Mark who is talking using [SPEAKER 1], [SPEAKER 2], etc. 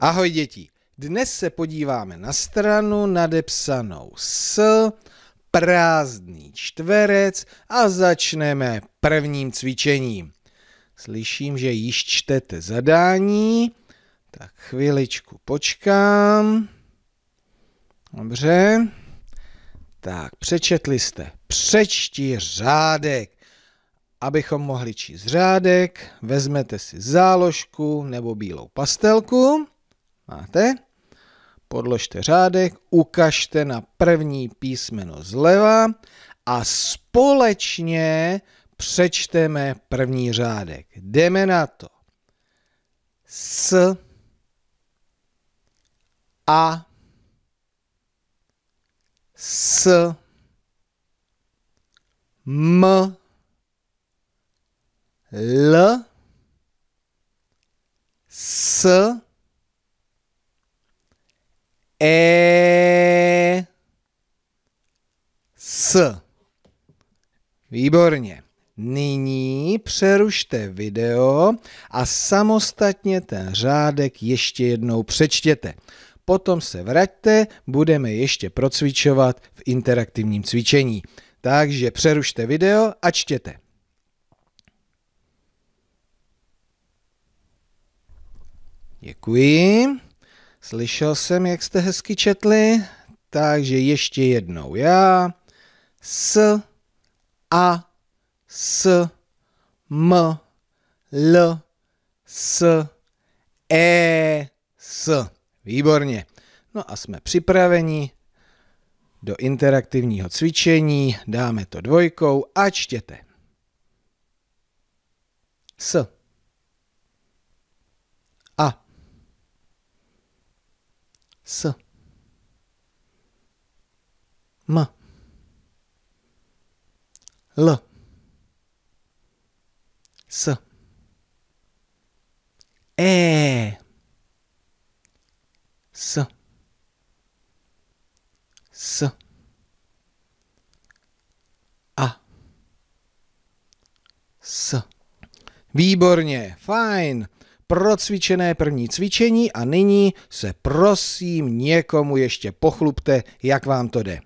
[SPEAKER 1] Ahoj děti, dnes se podíváme na stranu nadepsanou s prázdný čtverec a začneme prvním cvičením. Slyším, že již čtete zadání, tak chviličku počkám. Dobře, tak přečetli jste, přečti řádek. Abychom mohli číst řádek, vezmete si záložku nebo bílou pastelku Máte? Podložte řádek, ukažte na první písmeno zleva a společně přečteme první řádek. Jdeme na to. S a s m l s E. S. Výborně. Nyní přerušte video a samostatně ten řádek ještě jednou přečtěte. Potom se vraťte, budeme ještě procvičovat v interaktivním cvičení. Takže přerušte video a čtěte. Děkuji. Slyšel jsem, jak jste hezky četli, takže ještě jednou já. S, a, s, m, l, s, e, s. Výborně. No a jsme připraveni do interaktivního cvičení. Dáme to dvojkou a čtěte. S. S. M. L. S. E. S. S. A. S. Výborně, fajn procvičené první cvičení a nyní se prosím někomu ještě pochlupte, jak vám to jde.